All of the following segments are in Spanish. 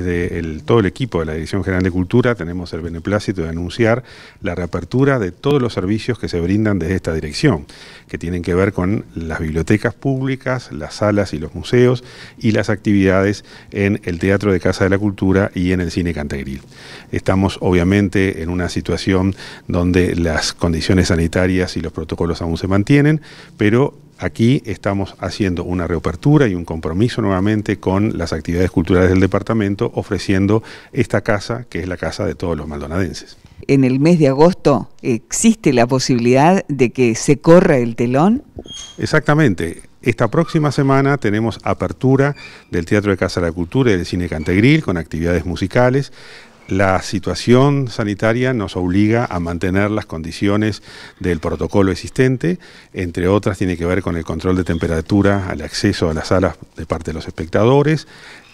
Desde todo el equipo de la Dirección General de Cultura tenemos el beneplácito de anunciar la reapertura de todos los servicios que se brindan desde esta dirección, que tienen que ver con las bibliotecas públicas, las salas y los museos y las actividades en el Teatro de Casa de la Cultura y en el Cine Cantegril. Estamos obviamente en una situación donde las condiciones sanitarias y los protocolos aún se mantienen, pero Aquí estamos haciendo una reapertura y un compromiso nuevamente con las actividades culturales del departamento, ofreciendo esta casa, que es la casa de todos los maldonadenses. En el mes de agosto existe la posibilidad de que se corra el telón. Exactamente. Esta próxima semana tenemos apertura del Teatro de Casa de la Cultura y del Cine Cantegril con actividades musicales la situación sanitaria nos obliga a mantener las condiciones del protocolo existente, entre otras tiene que ver con el control de temperatura, al acceso a las salas de parte de los espectadores,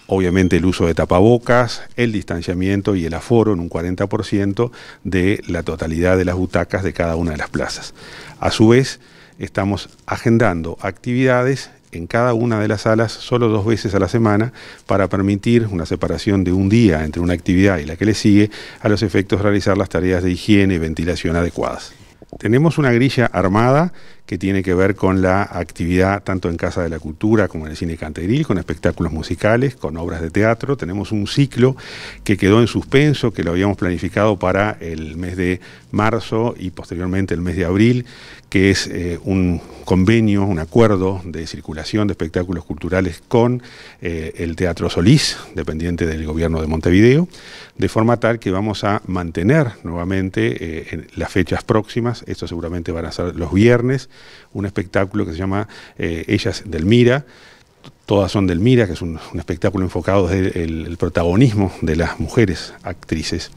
obviamente el uso de tapabocas, el distanciamiento y el aforo en un 40% de la totalidad de las butacas de cada una de las plazas. A su vez, estamos agendando actividades en cada una de las salas solo dos veces a la semana para permitir una separación de un día entre una actividad y la que le sigue a los efectos de realizar las tareas de higiene y ventilación adecuadas. Tenemos una grilla armada que tiene que ver con la actividad tanto en Casa de la Cultura como en el Cine Canteril, con espectáculos musicales, con obras de teatro. Tenemos un ciclo que quedó en suspenso, que lo habíamos planificado para el mes de marzo y posteriormente el mes de abril, que es eh, un convenio, un acuerdo de circulación de espectáculos culturales con eh, el Teatro Solís, dependiente del gobierno de Montevideo, de forma tal que vamos a mantener nuevamente eh, en las fechas próximas, esto seguramente van a ser los viernes, un espectáculo que se llama eh, Ellas del Mira. Todas son del Mira, que es un, espectáculo enfocado desde el, el, protagonismo de las mujeres actrices.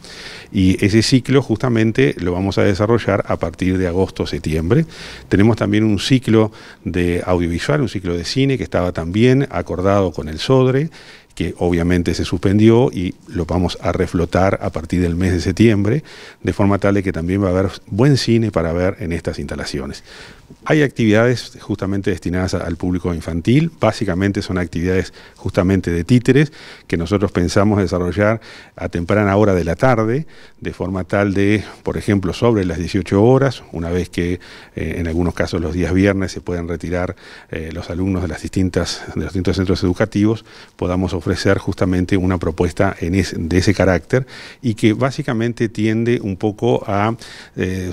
Y ese ciclo justamente lo vamos a desarrollar a partir de agosto-septiembre. Tenemos también un ciclo de audiovisual, un ciclo de cine que estaba también acordado con el SODRE que obviamente se suspendió y lo vamos a reflotar a partir del mes de septiembre, de forma tal de que también va a haber buen cine para ver en estas instalaciones. Hay actividades justamente destinadas al público infantil, básicamente son actividades justamente de títeres que nosotros pensamos desarrollar a temprana hora de la tarde, de forma tal de, por ejemplo, sobre las 18 horas, una vez que eh, en algunos casos los días viernes se puedan retirar eh, los alumnos de, las distintas, de los distintos centros educativos, podamos ofrecer justamente una propuesta de ese carácter y que básicamente tiende un poco a, eh,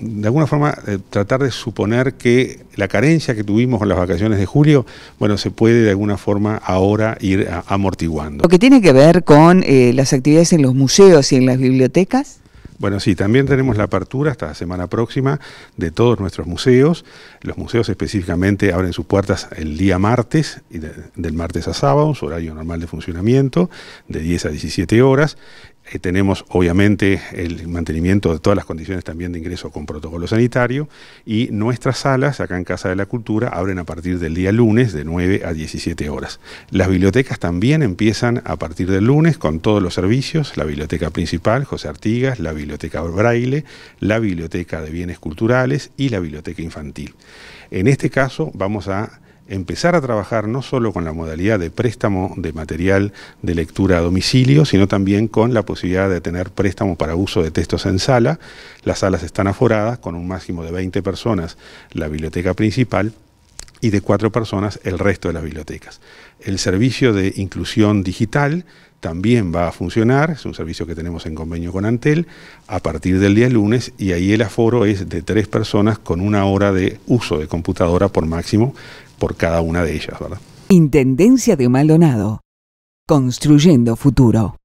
de alguna forma, eh, tratar de suponer que la carencia que tuvimos con las vacaciones de julio, bueno, se puede de alguna forma ahora ir amortiguando. Lo que tiene que ver con eh, las actividades en los museos y en las bibliotecas. Bueno, sí, también tenemos la apertura hasta la semana próxima de todos nuestros museos. Los museos específicamente abren sus puertas el día martes, del martes a sábado, su horario normal de funcionamiento, de 10 a 17 horas. Eh, tenemos obviamente el mantenimiento de todas las condiciones también de ingreso con protocolo sanitario y nuestras salas acá en Casa de la Cultura abren a partir del día lunes de 9 a 17 horas. Las bibliotecas también empiezan a partir del lunes con todos los servicios, la biblioteca principal, José Artigas, la biblioteca Braille, la biblioteca de bienes culturales y la biblioteca infantil. En este caso vamos a empezar a trabajar no solo con la modalidad de préstamo de material de lectura a domicilio, sino también con la posibilidad de tener préstamo para uso de textos en sala. Las salas están aforadas con un máximo de 20 personas, la biblioteca principal y de cuatro personas el resto de las bibliotecas. El servicio de inclusión digital también va a funcionar, es un servicio que tenemos en convenio con Antel, a partir del día lunes y ahí el aforo es de tres personas con una hora de uso de computadora por máximo por cada una de ellas. Intendencia de Maldonado, construyendo futuro.